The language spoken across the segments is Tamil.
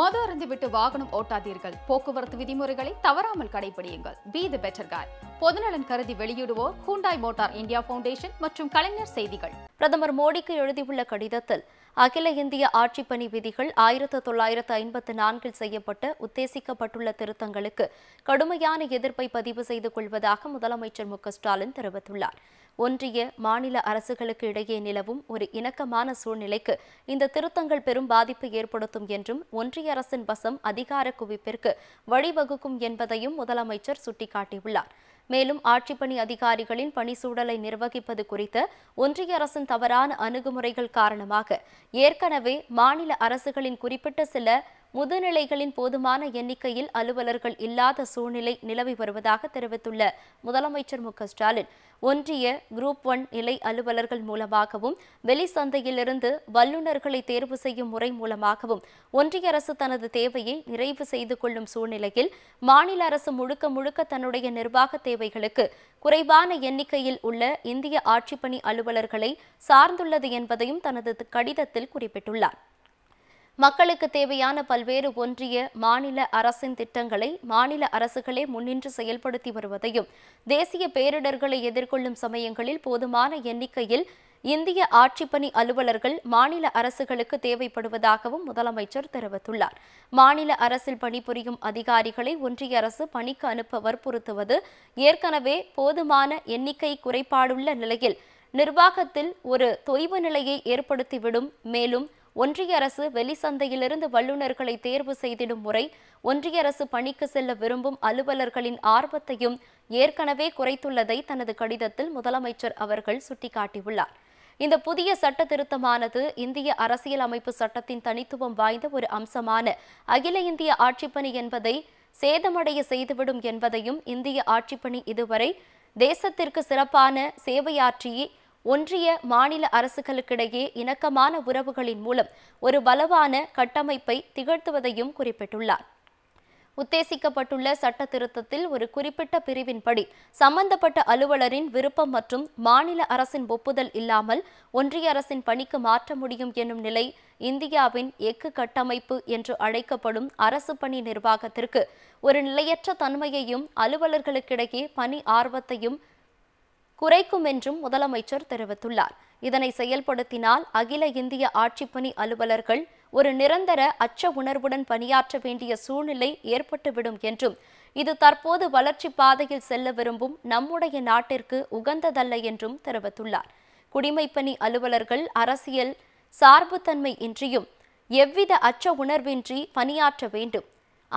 மது விட்டு வாகனம் ஓட்டாதீர்கள் போக்குவரத்து விதிமுறைகளை தவறாமல் கடைபிடியுங்கள் பி தி பெட்டர் கார் பொதுநலன் கருதி வெளியிடுவோர் ஹூண்டாய் மோட்டார் இந்தியா பவுண்டேஷன் மற்றும் கலைஞர் செய்திகள் பிரதமர் மோடிக்கு எழுதியுள்ள கடிதத்தில் அகில இந்திய ஆட்சிப் பணி விதிகள் ஆயிரத்து தொள்ளாயிரத்து ஐம்பத்து நான்கில் செய்யப்பட்ட உத்தேசிக்கப்பட்டுள்ள திருத்தங்களுக்கு கடுமையான எதிர்ப்பை பதிவு செய்து கொள்வதாக முதலமைச்சர் மு ஸ்டாலின் தெரிவித்துள்ளார் ஒன்றிய மாநில அரசுகளுக்கு இடையே நிலவும் ஒரு இணக்கமான சூழ்நிலைக்கு இந்த திருத்தங்கள் பெரும் பாதிப்பு ஏற்படுத்தும் என்றும் ஒன்றிய அரசின் வசம் அதிகார குவிப்பிற்கு வழிவகுக்கும் என்பதையும் முதலமைச்சர் சுட்டிக்காட்டியுள்ளார் மேலும் ஆட்சிப்பணி அதிகாரிகளின் பணிச்சூழலை நிர்வகிப்பது குறித்த ஒன்றிய அரசின் தவறான அணுகுமுறைகள் காரணமாக ஏற்கனவே மாநில அரசுகளின் குறிப்பிட்ட சில முதுநிலைகளின் போதுமான எண்ணிக்கையில் அலுவலர்கள் இல்லாத சூழ்நிலை நிலவி வருவதாக தெரிவித்துள்ள முதலமைச்சர் மு ஸ்டாலின் ஒன்றிய குரூப் ஒன் நிலை அலுவலர்கள் மூலமாகவும் வெளிச்சந்தையிலிருந்து வல்லுநர்களை தேர்வு செய்யும் முறை மூலமாகவும் ஒன்றிய அரசு தனது தேவையை நிறைவு செய்து கொள்ளும் சூழ்நிலையில் மாநில அரசு முழுக்க முழுக்க தன்னுடைய நிர்வாக தேவைகளுக்கு குறைவான எண்ணிக்கையில் உள்ள இந்திய ஆட்சிப்பணி அலுவலர்களை சார்ந்துள்ளது என்பதையும் தனது கடிதத்தில் குறிப்பிட்டுள்ளார் மக்களுக்கு தேவையான பல்வேறு ஒன்றிய மாநில அரசின் திட்டங்களை மாநில அரசுகளே முன்னின்று செயல்படுத்தி வருவதையும் தேசிய பேரிடர்களை எதிர்கொள்ளும் சமயங்களில் போதுமான எண்ணிக்கையில் இந்திய ஆட்சிப்பணி அலுவலர்கள் மாநில அரசுகளுக்கு தேவைப்படுவதாகவும் முதலமைச்சர் தெரிவித்துள்ளார் மாநில அரசில் பணிபுரியும் அதிகாரிகளை ஒன்றிய அரசு பணிக்கு அனுப்ப வற்புறுத்துவது ஏற்கனவே போதுமான எண்ணிக்கை குறைபாடுள்ள நிலையில் நிர்வாகத்தில் ஒரு தொய்வு நிலையை ஏற்படுத்திவிடும் மேலும் ஒன்றிய அரசு வெளிச்சந்தையிலிருந்து வல்லுநர்களை தேர்வு செய்திடும் முறை ஒன்றிய அரசு பணிக்கு செல்ல விரும்பும் அலுவலர்களின் ஆர்வத்தையும் ஏற்கனவே குறைத்துள்ளதை தனது கடிதத்தில் முதலமைச்சர் அவர்கள் சுட்டிக்காட்டியுள்ளார் இந்த புதிய சட்ட திருத்தமானது இந்திய அரசியல் அமைப்பு சட்டத்தின் தனித்துவம் வாய்ந்த ஒரு அம்சமான அகில இந்திய ஆட்சிப்பணி என்பதை சேதமடைய செய்துவிடும் என்பதையும் இந்திய ஆட்சிப்பணி இதுவரை தேசத்திற்கு சிறப்பான சேவையாற்றியே ஒன்றிய மாநில அரசுகளுக்கிடையே இணக்கமான உறவுகளின் மூலம் ஒரு பலவான கட்டமைப்பை திகழ்த்துவதையும் குறிப்பிட்டுள்ளார் உத்தேசிக்கப்பட்டுள்ள சட்ட திருத்தத்தில் ஒரு குறிப்பிட்ட பிரிவின்படி சம்பந்தப்பட்ட அலுவலரின் விருப்பம் மற்றும் மாநில அரசின் ஒப்புதல் இல்லாமல் ஒன்றிய அரசின் பணிக்கு மாற்ற முடியும் என்னும் நிலை இந்தியாவின் எஃகு கட்டமைப்பு என்று அழைக்கப்படும் அரசு பணி நிர்வாகத்திற்கு ஒரு நிலையற்ற தன்மையையும் அலுவலர்களுக்கிடையே பணி ஆர்வத்தையும் குறைக்கும் என்றும் முதலமைச்சர் தெரிவித்துள்ளார் இதனை செயல்படுத்தினால் அகில இந்திய ஆட்சிப்பணி அலுவலர்கள் ஒரு நிரந்தர அச்ச உணர்வுடன் பணியாற்ற வேண்டிய சூழ்நிலை ஏற்பட்டுவிடும் என்றும் இது தற்போது வளர்ச்சி பாதையில் செல்ல விரும்பும் நம்முடைய நாட்டிற்கு உகந்ததல்ல என்றும் தெரிவித்துள்ளார் குடிமைப்பணி அலுவலர்கள் அரசியல் சார்புத்தன்மை இன்றியும் எவ்வித அச்ச உணர்வின்றி பணியாற்ற வேண்டும்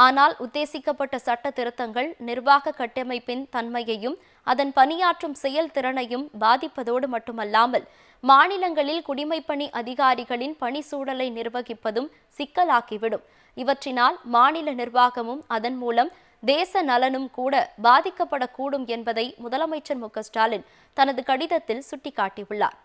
ஆனால் உத்தேசிக்கப்பட்ட சட்ட திருத்தங்கள் நிர்வாக கட்டமைப்பின் தன்மையையும் அதன் பணியாற்றும் செயல் திறனையும் பாதிப்பதோடு மட்டுமல்லாமல் மாநிலங்களில் குடிமைப்பணி அதிகாரிகளின் பணி சூழலை நிர்வகிப்பதும் சிக்கலாக்கிவிடும் இவற்றினால் மாநில நிர்வாகமும் அதன் மூலம் தேச நலனும் கூட பாதிக்கப்படக்கூடும் என்பதை முதலமைச்சர் மு ஸ்டாலின் தனது கடிதத்தில் சுட்டிக்காட்டியுள்ளார்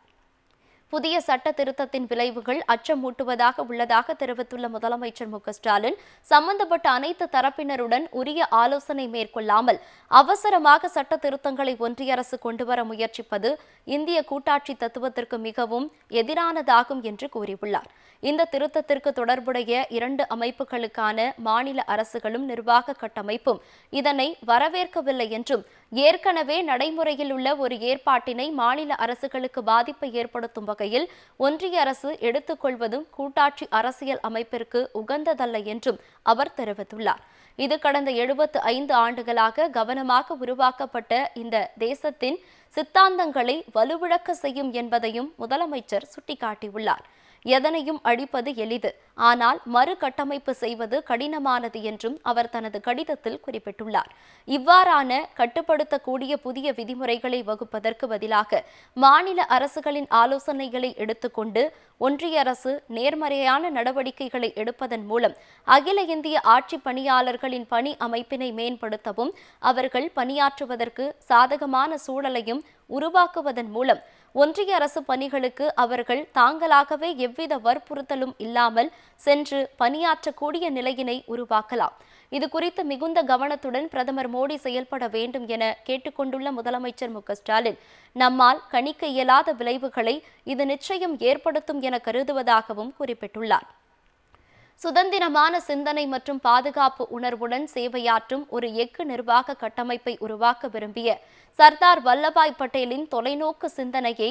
புதிய சட்ட திருத்தத்தின் விளைவுகள் அச்சமூட்டுவதாக உள்ளதாக தெரிவித்துள்ள முதலமைச்சர் மு ஸ்டாலின் சம்பந்தப்பட்ட அனைத்து தரப்பினருடன் உரிய ஆலோசனை மேற்கொள்ளாமல் அவசரமாக சட்ட திருத்தங்களை ஒன்றிய அரசு கொண்டுவர முயற்சிப்பது இந்திய கூட்டாட்சி தத்துவத்திற்கு மிகவும் எதிரானதாகும் என்று கூறியுள்ளார் இந்த திருத்தத்திற்கு தொடர்புடைய இரண்டு அமைப்புகளுக்கான மாநில அரசுகளும் நிர்வாக கட்டமைப்பும் இதனை வரவேற்கவில்லை என்றும் ஏற்கனவே நடைமுறையில் உள்ள ஒரு ஏற்பாட்டினை மாநில அரசுகளுக்கு பாதிப்பை ஏற்படுத்தும் வகையில் ஒன்றிய அரசு எடுத்துக்கொள்வதும் கூட்டாட்சி அரசியல் அமைப்பிற்கு உகந்ததல்ல என்றும் அவர் தெரிவித்துள்ளார் இது கடந்த எழுபத்து ஐந்து ஆண்டுகளாக கவனமாக உருவாக்கப்பட்ட இந்த தேசத்தின் சித்தாந்தங்களை வலுவிழக்க செய்யும் என்பதையும் முதலமைச்சர் சுட்டிக்காட்டியுள்ளார் எதனையும் அழிப்பது எளிது ஆனால் மறுகட்டமைப்பு செய்வது கடினமானது என்றும் அவர் தனது கடிதத்தில் குறிப்பிட்டுள்ளார் இவ்வாறான கட்டுப்படுத்தக்கூடிய புதிய விதிமுறைகளை வகுப்பதற்கு பதிலாக மாநில அரசுகளின் ஆலோசனைகளை எடுத்துக்கொண்டு ஒன்றிய அரசு நேர்மறையான நடவடிக்கைகளை எடுப்பதன் மூலம் அகில இந்திய ஆட்சி பணியாளர்களின் பணி அமைப்பினை மேம்படுத்தவும் அவர்கள் பணியாற்றுவதற்கு சாதகமான சூழலையும் உருவாக்குவதன் மூலம் ஒன்றிய அரசு பணிகளுக்கு அவர்கள் தாங்களாகவே எவ்வித வற்புறுத்தலும் இல்லாமல் சென்று பணியாற்றக்கூடிய நிலையினை உருவாக்கலாம் இது குறித்து மிகுந்த கவனத்துடன் பிரதமர் மோடி செயல்பட வேண்டும் என கேட்டுக்கொண்டுள்ள முதலமைச்சர் மு ஸ்டாலின் நம்மால் கணிக்க இயலாத விளைவுகளை இது நிச்சயம் ஏற்படுத்தும் என கருதுவதாகவும் குறிப்பிட்டுள்ளார் சுதந்திரமான சிந்தனை மற்றும் பாதுகாப்பு உணர்வுடன் சேவையாற்றும் ஒரு எஃகு நிர்வாக கட்டமைப்பை உருவாக்க விரும்பிய சர்தார் வல்லபாய் பட்டேலின் தொலைநோக்கு சிந்தனையை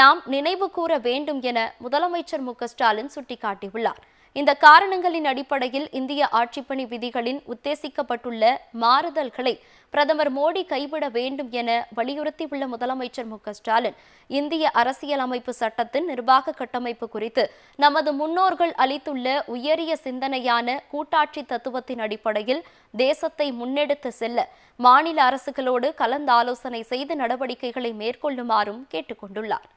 நாம் நினைவு கூற வேண்டும் என முதலமைச்சர் மு ஸ்டாலின் சுட்டிக்காட்டியுள்ளார் இந்த காரணங்களின் அடிப்படையில் இந்திய ஆட்சிப்பணி விதிகளின் உத்தேசிக்கப்பட்டுள்ள மாறுதல்களை பிரதமர் மோடி கைவிட வேண்டும் என வலியுறுத்தியுள்ள முதலமைச்சர் மு ஸ்டாலின் இந்திய அரசியலமைப்பு சட்டத்தின் நிர்வாக கட்டமைப்பு குறித்து நமது முன்னோர்கள் அளித்துள்ள உயரிய சிந்தனையான கூட்டாட்சி தத்துவத்தின் அடிப்படையில் தேசத்தை முன்னெடுத்து செல்ல மாநில அரசுகளோடு கலந்தாலோசனை செய்து நடவடிக்கைகளை மேற்கொள்ளுமாறும் கேட்டுக்கொண்டுள்ளார்